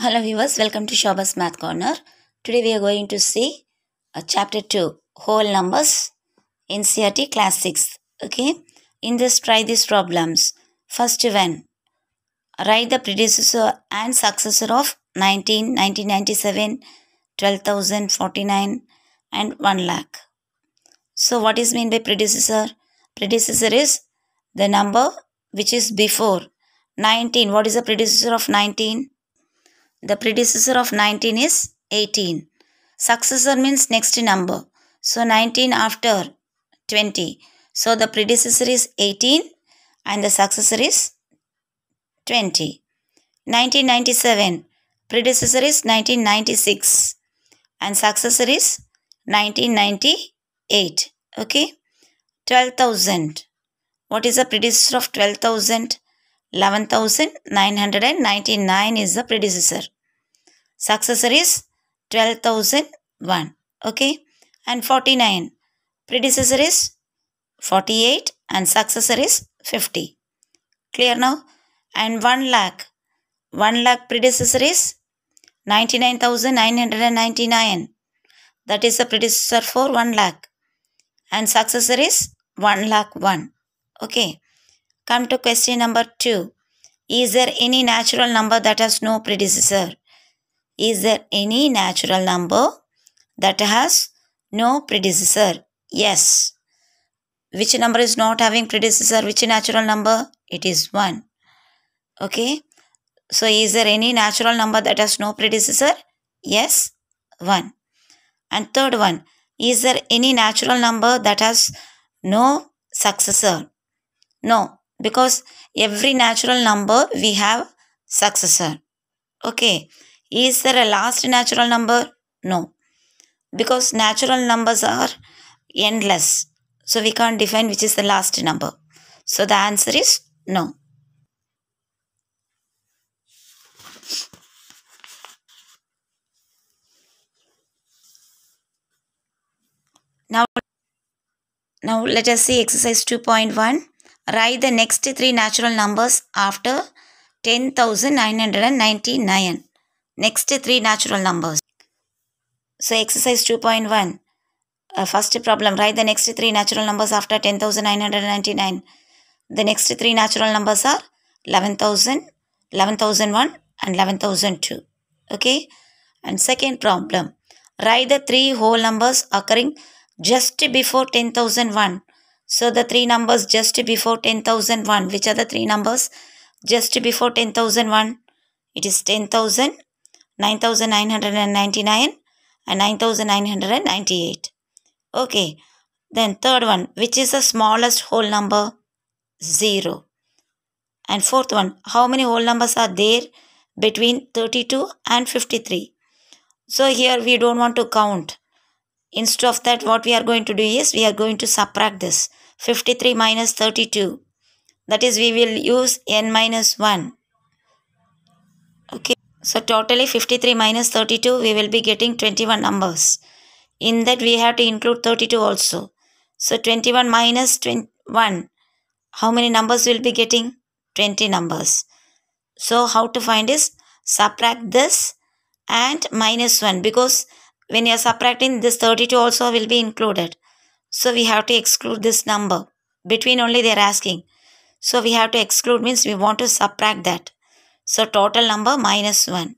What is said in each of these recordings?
Hello viewers, welcome to Shobha's Math Corner. Today we are going to see uh, chapter 2, whole numbers, NCRT class 6. Okay, in this try these problems. First one, write the predecessor and successor of 19, 1997, 12,049 and 1 lakh. So what is mean by predecessor? Predecessor is the number which is before 19. What is the predecessor of 19? The predecessor of 19 is 18. Successor means next number. So 19 after 20. So the predecessor is 18 and the successor is 20. 1997. Predecessor is 1996 and successor is 1998. Okay. 12,000. What is the predecessor of 12,000? 11999 is the predecessor successor is 12001 okay and 49 predecessor is 48 and successor is 50 clear now and 1 lakh 1 lakh predecessor is 99999 that is the predecessor for 1 lakh and successor is 1 lakh 1 okay Come to question number 2. Is there any natural number that has no predecessor? Is there any natural number that has no predecessor? Yes. Which number is not having predecessor? Which natural number? It is 1. Okay. So, is there any natural number that has no predecessor? Yes, 1. And third one, is there any natural number that has no successor? No, because every natural number we have successor. Okay. Is there a last natural number? No. Because natural numbers are endless. So we can't define which is the last number. So the answer is no. Now, now let us see exercise 2.1. Write the next three natural numbers after 10,999. Next three natural numbers. So exercise 2.1. Uh, first problem, write the next three natural numbers after 10,999. The next three natural numbers are 11,000, 11,001 and 11,002. Okay. And second problem, write the three whole numbers occurring just before 10,001 so the three numbers just before 10,001. Which are the three numbers just before 10,001? It is 10,000, 9,999 and 9,998. Okay. Then third one, which is the smallest whole number? 0. And fourth one, how many whole numbers are there between 32 and 53? So here we don't want to count. Instead of that, what we are going to do is we are going to subtract this. 53 minus 32. That is, we will use n minus 1. Okay. So, totally 53 minus 32, we will be getting 21 numbers. In that, we have to include 32 also. So, 21 minus 21. How many numbers will be getting? 20 numbers. So, how to find is subtract this and minus 1 because when you are subtracting, this 32 also will be included. So we have to exclude this number. Between only they are asking. So we have to exclude means we want to subtract that. So total number minus 1.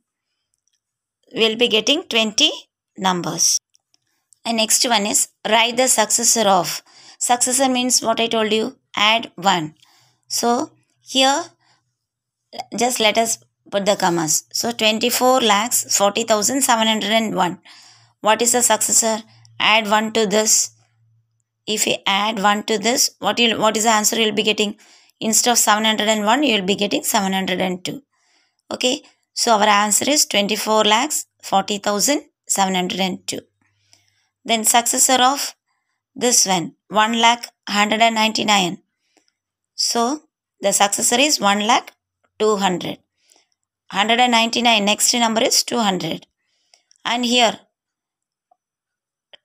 We will be getting 20 numbers. And next one is write the successor of. Successor means what I told you add 1. So here just let us put the commas. So 24 lakhs 40,701 what is the successor? Add 1 to this. If we add 1 to this, what, you, what is the answer you will be getting? Instead of 701, you will be getting 702. Okay, so our answer is 24 lakhs 40,702. Then successor of this one, 1 lakh 199. So the successor is 1 lakh 200. 199, next number is 200. And here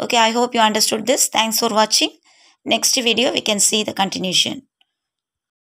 Okay, I hope you understood this. Thanks for watching. Next video, we can see the continuation.